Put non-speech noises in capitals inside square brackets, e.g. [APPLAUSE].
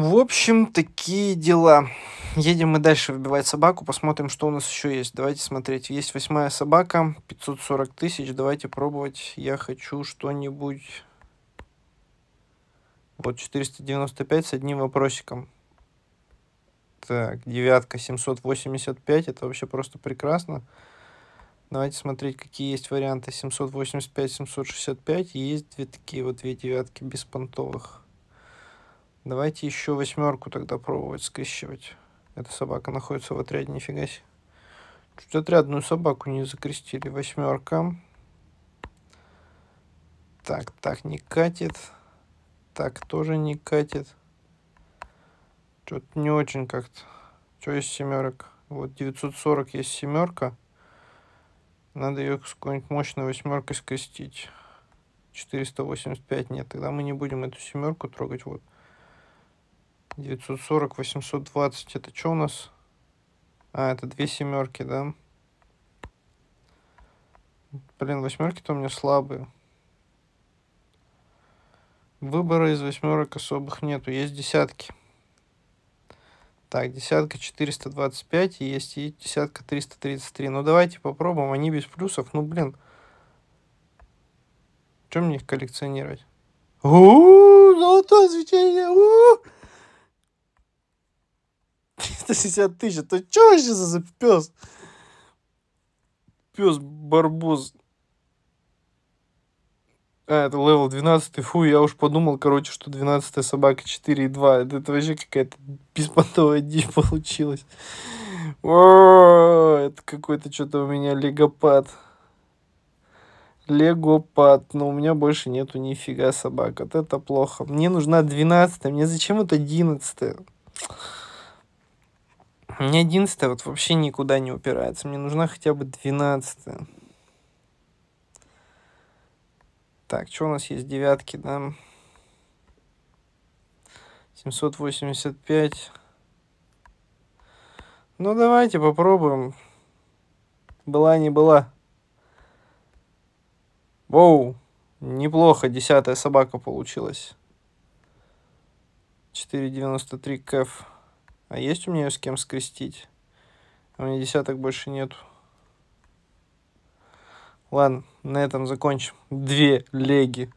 В общем, такие дела. Едем мы дальше выбивать собаку, посмотрим, что у нас еще есть. Давайте смотреть. Есть восьмая собака, 540 тысяч. Давайте пробовать. Я хочу что-нибудь... Вот 495 с одним вопросиком. Так, девятка 785. Это вообще просто прекрасно. Давайте смотреть, какие есть варианты. 785, 765. Есть две такие вот две девятки беспонтовых. понтовых. Давайте еще восьмерку тогда пробовать скрещивать. Эта собака находится в отряде, нифига себе. Чуть отрядную собаку не закрестили. Восьмерка. Так, так не катит. Так тоже не катит. Что-то не очень как-то. Что есть семерок? Вот 940 есть семерка. Надо ее с какой-нибудь мощной восьмеркой скрестить. 485 нет. Тогда мы не будем эту семерку трогать. Вот. 940, 820. Это что у нас? А, это две семерки, да? Блин, восьмерки-то у меня слабые. Выбора из восьмерок особых нету. Есть десятки. Так, десятка 425 и есть и десятка 333. Ну, давайте попробуем. Они без плюсов. Ну, блин. Чем мне их коллекционировать? У-у-у, золотое свечение! У-у-у! 360 тысяч. это что вообще за пес? Пес Барбос. А, это левел 12, фу, я уж подумал, короче, что 12 собака 4,2. Это, это вообще какая-то беспонтовая дичь [LAUGHS] получилась. О, это какой-то что-то у меня легопад. Легопад, но ну, у меня больше нету нифига собак. Вот это плохо. Мне нужна 12, мне зачем вот 11? Мне 11 вот вообще никуда не упирается. Мне нужна хотя бы 12 Так, что у нас есть девятки, да? 785. Ну, давайте попробуем. Была, не была. Воу, неплохо, десятая собака получилась. 4,93 кэф. А есть у меня ее с кем скрестить? У меня десяток больше нет. Ладно, на этом закончим. Две леги.